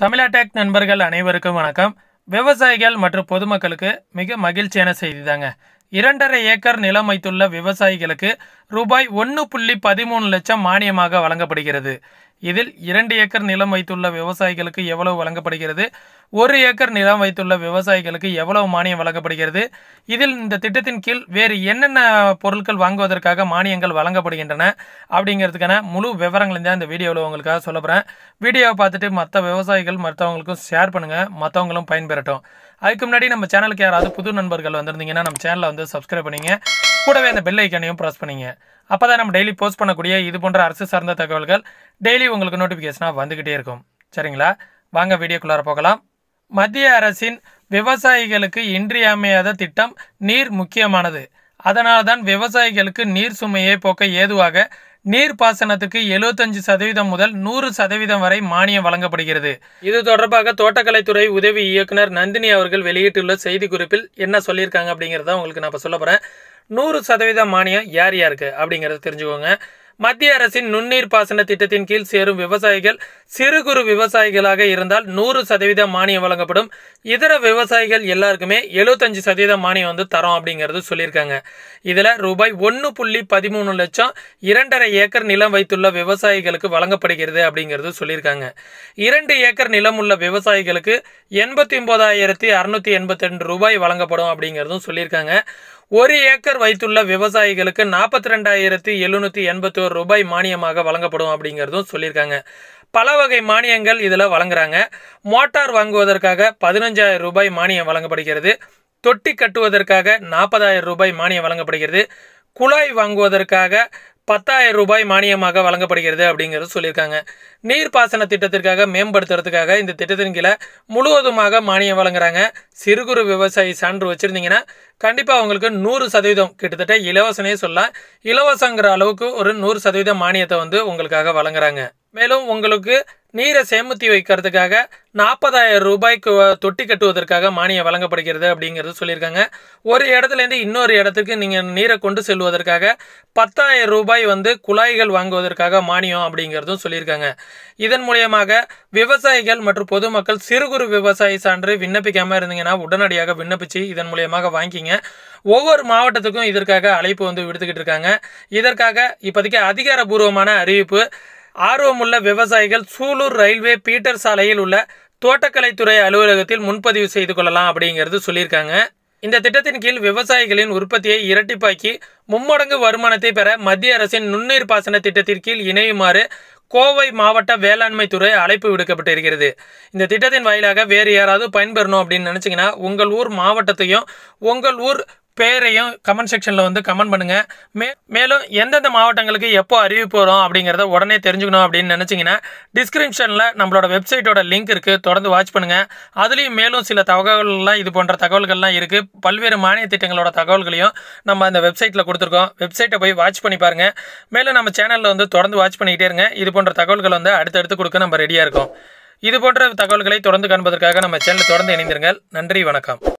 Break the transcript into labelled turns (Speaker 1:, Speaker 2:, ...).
Speaker 1: தமிழா டேக் நண்பர்கள் அனைவருக்கும் வணக்கம் விவசாயிகள் மற்றும் பொதுமக்களுக்கு மிக மகிழ்ச்சியான செய்தி தாங்க இரண்டரை ஏக்கர் நிலம் வைத்துள்ள விவசாயிகளுக்கு ரூபாய் ஒன்று புள்ளி பதிமூணு லட்சம் மானியமாக வழங்கப்படுகிறது இதில் இரண்டு ஏக்கர் நிலம் வைத்துள்ள விவசாயிகளுக்கு எவ்வளவு வழங்கப்படுகிறது ஒரு ஏக்கர் நிலம் வைத்துள்ள விவசாயிகளுக்கு எவ்வளவு மானியம் வழங்கப்படுகிறது இதில் இந்த திட்டத்தின் கீழ் வேறு என்னென்ன பொருட்கள் வாங்குவதற்காக மானியங்கள் வழங்கப்படுகின்றன அப்படிங்கிறதுக்கான முழு விவரங்கள் தான் இந்த வீடியோவில் உங்களுக்காக சொல்ல போகிறேன் வீடியோவை பார்த்துட்டு மற்ற விவசாயிகள் மற்றவங்களுக்கும் ஷேர் பண்ணுங்கள் மற்றவங்களும் பயன்பெறட்டும் அதுக்கு முன்னாடி நம்ம சேனலுக்கு யாராவது புது நண்பர்கள் வந்திருந்தீங்கன்னா நம்ம சேனலை வந்து சப்ஸ்கிரைப் பண்ணிங்க கூடவே அந்த பெல் ஐக்கானையும் ப்ரெஸ் பண்ணிங்க அப்போ தான் நம்ம டெய்லி போஸ்ட் பண்ணக்கூடிய இது போன்ற அரசு சார்ந்த தகவல்கள் டெய்லி உங்களுக்கு நோட்டிஃபிகேஷனாக வந்துக்கிட்டே இருக்கும் சரிங்களா வாங்க வீடியோக்குள்ளார போகலாம் மத்திய அரசின் விவசாயிகளுக்கு இன்றியமையாத திட்டம் நீர் முக்கியமானது அதனால்தான் விவசாயிகளுக்கு நீர் சுமையை போக்க ஏதுவாக நீர் பாசனத்துக்கு எழுபத்தஞ்சு சதவீதம் முதல் நூறு சதவீதம் வரை மானியம் வழங்கப்படுகிறது இது தொடர்பாக தோட்டக்கலைத்துறை உதவி இயக்குனர் நந்தினி அவர்கள் வெளியிட்டுள்ள செய்திக்குறிப்பில் என்ன சொல்லியிருக்காங்க அப்படிங்கிறத உங்களுக்கு நான் இப்போ சொல்ல போகிறேன் நூறு சதவீதம் மானியம் யார் யாருக்கு அப்படிங்கிறத தெரிஞ்சுக்கோங்க மத்திய அரசின் நுண்ணீர் பாசன திட்டத்தின் கீழ் சேரும் விவசாயிகள் சிறு குறு விவசாயிகளாக இருந்தால் நூறு சதவீதம் மானியம் வழங்கப்படும் இதர விவசாயிகள் எல்லாருக்குமே எழுபத்தஞ்சு சதவீதம் மானியம் வந்து தரோம் அப்படிங்கிறது சொல்லியிருக்காங்க இதில் ரூபாய் ஒன்று புள்ளி பதிமூணு லட்சம் இரண்டரை ஏக்கர் நிலம் வைத்துள்ள விவசாயிகளுக்கு வழங்கப்படுகிறது அப்படிங்கிறது சொல்லியிருக்காங்க இரண்டு ஏக்கர் நிலம் உள்ள விவசாயிகளுக்கு எண்பத்தி ஒன்பதாயிரத்தி அறுநூற்றி எண்பத்தி ரெண்டு ரூபாய் வழங்கப்படும் அப்படிங்கிறதும் சொல்லியிருக்காங்க ஒரு ஏக்கர் வைத்துள்ள விவசாயிகளுக்கு நாற்பத்தி ரெண்டாயிரத்தி எழுநூற்றி எண்பத்தோரு ரூபாய் மானியமாக வழங்கப்படும் அப்படிங்கிறதும் சொல்லியிருக்காங்க பல வகை மானியங்கள் இதில் வழங்குறாங்க மோட்டார் வாங்குவதற்காக பதினஞ்சாயிரம் ரூபாய் மானியம் வழங்கப்படுகிறது தொட்டி கட்டுவதற்காக நாற்பதாயிரம் ரூபாய் மானியம் வழங்கப்படுகிறது குழாய் வாங்குவதற்காக பத்தாயிரம் ரூபாய் மானியமாக வழங்கப்படுகிறது அப்படிங்கிறது சொல்லியிருக்காங்க நீர்ப்பாசன திட்டத்திற்காக மேம்படுத்துறதுக்காக இந்த திட்டத்தின் கீழே முழுவதுமாக மானியம் வழங்குறாங்க சிறு குறு விவசாயி சான்று வச்சுருந்தீங்கன்னா கண்டிப்பாக அவங்களுக்கு நூறு சதவீதம் கிட்டத்தட்ட இலவசனே சொல்லலாம் இலவசங்கிற அளவுக்கு ஒரு நூறு சதவீதம் மானியத்தை வந்து உங்களுக்காக வழங்குறாங்க மேலும் உங்களுக்கு நீரை சேமித்து வைக்கிறதுக்காக நாற்பதாயிரம் ரூபாய்க்கு தொட்டி கட்டுவதற்காக மானியம் வழங்கப்படுகிறது அப்படிங்கிறது சொல்லியிருக்காங்க ஒரு இடத்துலேருந்து இன்னொரு இடத்துக்கு நீங்கள் நீரை கொண்டு செல்வதற்காக பத்தாயிரம் ரூபாய் வந்து குழாய்கள் வாங்குவதற்காக மானியம் அப்படிங்கிறதும் சொல்லியிருக்காங்க இதன் மூலியமாக விவசாயிகள் மற்றும் பொதுமக்கள் சிறு குறு விவசாயி சான்று விண்ணப்பிக்காமல் இருந்தீங்கன்னா உடனடியாக விண்ணப்பித்து இதன் மூலியமாக வாங்கிக்கிங்க ஒவ்வொரு மாவட்டத்துக்கும் இதற்காக அழைப்பு வந்து விடுத்துக்கிட்டு இருக்காங்க இதற்காக இப்போதைக்கு அதிகாரபூர்வமான அறிவிப்பு ஆர்வமுள்ள விவசாயிகள் சூலூர் ரயில்வே பீட்டர் சாலையில் உள்ள தோட்டக்கலைத்துறை அலுவலகத்தில் முன்பதிவு செய்து கொள்ளலாம் அப்படிங்கிறது சொல்லியிருக்காங்க இந்த திட்டத்தின் கீழ் விவசாயிகளின் உற்பத்தியை இரட்டிப்பாக்கி மும்மடங்கு வருமானத்தை பெற மத்திய அரசின் நுண்ணீர் பாசன திட்டத்தின் கீழ் இணையுமாறு கோவை மாவட்ட வேளாண்மை துறை அழைப்பு விடுக்கப்பட்டிருக்கிறது இந்த திட்டத்தின் வாயிலாக வேறு யாராவது பயன்பெறணும் அப்படின்னு நினச்சிங்கன்னா உங்கள் ஊர் மாவட்டத்தையும் உங்கள் ஊர் பேரையும் கமெண்ட் செக்ஷனில் வந்து கமெண்ட் பண்ணுங்கள் மே மேலும் எந்தெந்த மாவட்டங்களுக்கு எப்போ அறிவிப்பு வரும் அப்படிங்கிறத உடனே தெரிஞ்சுக்கணும் அப்படின்னு நினச்சிங்கன்னா டிஸ்கிரிப்ஷனில் நம்மளோட வெப்சைட்டோட லிங்க் இருக்குது தொடர்ந்து வாட்ச் பண்ணுங்கள் அதுலேயும் மேலும் சில தகவல்கள்லாம் இது போன்ற தகவல்கள்லாம் இருக்குது பல்வேறு மானிய திட்டங்களோட தகவல்களையும் நம்ம அந்த வெப்சைட்டில் கொடுத்துருக்கோம் வெப்சைட்டை போய் வாட்ச் பண்ணி பாருங்கள் மேலும் நம்ம சேனலில் வந்து தொடர்ந்து வாட்ச் பண்ணிக்கிட்டே இருங்க இது போன்ற தகவல்கள் வந்து அடுத்தடுத்து கொடுக்க நம்ம ரெடியாக இருக்கோம் இது போன்ற தகவல்களை தொடர்ந்து காண்பதற்காக நம்ம சேனல் தொடர்ந்து இணைந்திருங்கள் நன்றி வணக்கம்